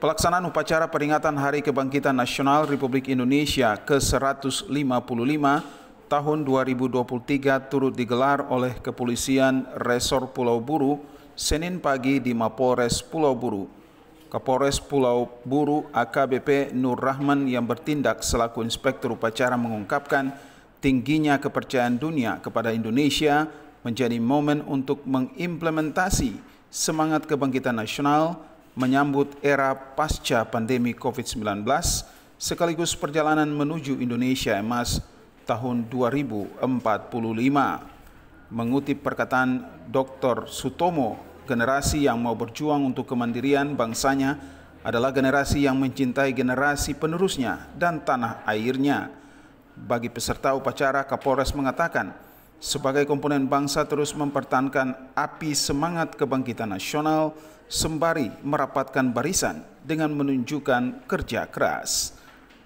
Pelaksanaan upacara peringatan Hari Kebangkitan Nasional Republik Indonesia ke-155 tahun 2023 turut digelar oleh Kepolisian Resor Pulau Buru Senin pagi di Mapolres Pulau Buru. Kapolres Pulau Buru AKBP Nur Rahman yang bertindak selaku Inspektur Upacara mengungkapkan tingginya kepercayaan dunia kepada Indonesia menjadi momen untuk mengimplementasi semangat kebangkitan nasional menyambut era pasca pandemi COVID-19 sekaligus perjalanan menuju Indonesia emas tahun 2045. Mengutip perkataan Dr. Sutomo, generasi yang mau berjuang untuk kemandirian bangsanya adalah generasi yang mencintai generasi penerusnya dan tanah airnya. Bagi peserta upacara, Kapolres mengatakan, sebagai komponen bangsa terus mempertahankan api semangat kebangkitan nasional sembari merapatkan barisan dengan menunjukkan kerja keras,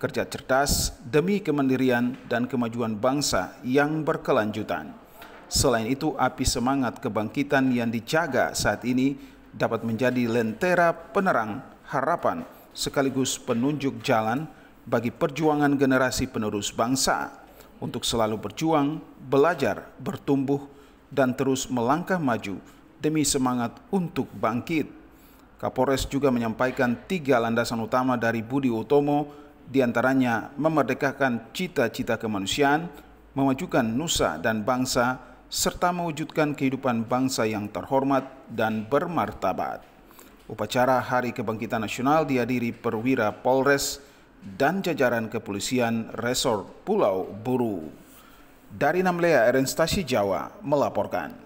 kerja cerdas demi kemandirian dan kemajuan bangsa yang berkelanjutan. Selain itu, api semangat kebangkitan yang dijaga saat ini dapat menjadi lentera penerang harapan sekaligus penunjuk jalan bagi perjuangan generasi penerus bangsa untuk selalu berjuang, belajar, bertumbuh, dan terus melangkah maju demi semangat untuk bangkit. Kapolres juga menyampaikan tiga landasan utama dari Budi Utomo, diantaranya memerdekakan cita-cita kemanusiaan, memajukan nusa dan bangsa, serta mewujudkan kehidupan bangsa yang terhormat dan bermartabat. Upacara Hari Kebangkitan Nasional dihadiri perwira Polres dan jajaran kepolisian Resor Pulau Buru. Dari Namlea Eren Stasi Jawa melaporkan.